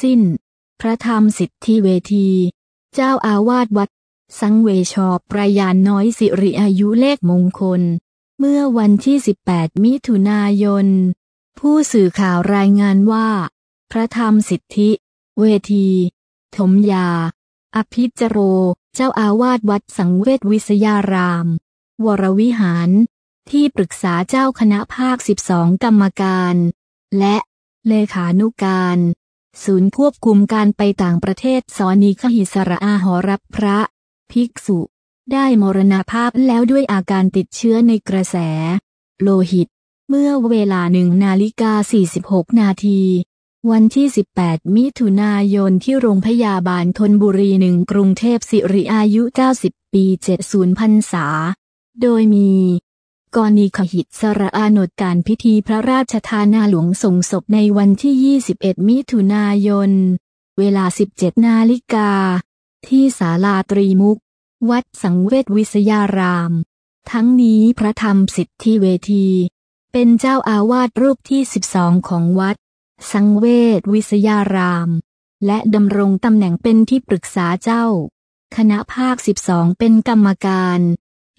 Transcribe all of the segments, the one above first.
สิ้น พระธรรมสิทธิเวที เจ้าอาวาสวัด สังเวชอประยานน้อยสิริอายุเลขมงคล เมื่อวันที่ 18 มิถุนายน ผู้สื่อข่าวรายงานว่า พระธรรมสิทธิเวที ถมยา อภิจโร เจ้าอาวาสวัดสังเวชวิสยาราม วรวิหาร ที่ปรึกษาเจ้าคณะภาค 12 กรรมการ และเลขานุการศูนย์ควบคุมการไปต่างประเทศสอนีขหิสระอาหอรับพระ ภิกษุได้มรณภาพแล้วด้วยอาการติดเชื้อในกระแส โลหิต เมื่อเวลาหนึ่งนาฬิกา 46 นาที วันที่ 18 มิถุนายนที่โรงพยาบาลทนบุรีหนึ่งกรุงเทพสิริอายุ 90 ปี 70พรรษา โดยมีกรณีขหิตสระอานดการพิธีพระราชทานาหลวงส่งศพในวันที่ 21 มิถุนายน เวลา 17 นาฬิกา ที่ศาลาตรีมุก วัดสังเวชวิสยาราม ทั้งนี้พระธรรมสิทธิเวที เป็นเจ้าอาวาสรูปที่ 12 ของวัดสังเวชวิสยาราม และดำรงตำแหน่งเป็นที่ปรึกษาเจ้า คณะภาค 12 เป็นกรรมการ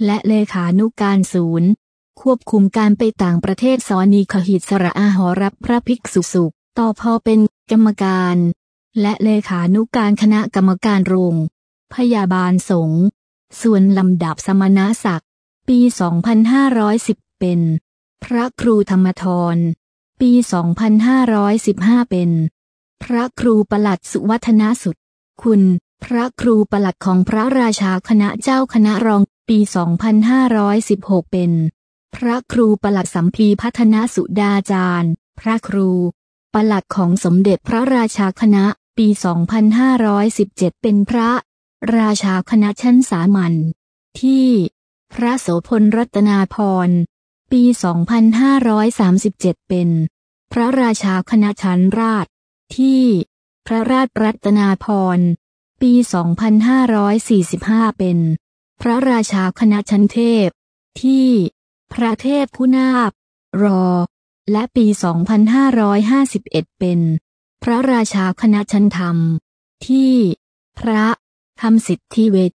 และเลขานุการศูนย์ควบคุมการไปต่างประเทศสอนีขหิตสระอาหอรับพระภิกษุสุขต่อพอเป็นกรรมการ และเลขานุการคณะกรรมการโรง พยาบาลสงฆ์ส่วนลำดับสมณศักดิ์ปี 2510 เป็น พระครูธรรมทรปี 2515 เป็น พระครูประหลัดสุวัฒนสุดคุณ พระครูประหลัดของพระราชาคณะเจ้าคณะรองปี 2516 เป็นพระครูประหลัดสัมพีพัฒนสุดาจารย์พระครูประหลัดของสมเด็จพระราชาคณะปี2517เป็นพระ ราชาคณะชั้นสามัญที่ พระโสพลรัตนาพรปี2537เป็นพระราชาคณะชั้นราชที่ พระราชรัตนาพรปี2545เป็นพระราชาคณะชั้นเทพที่พระเทพผู้นาบ รอ และปี 2551 เป็น พระราชาคณะชั้นธรรม ที่ พระทำสิทธิเวท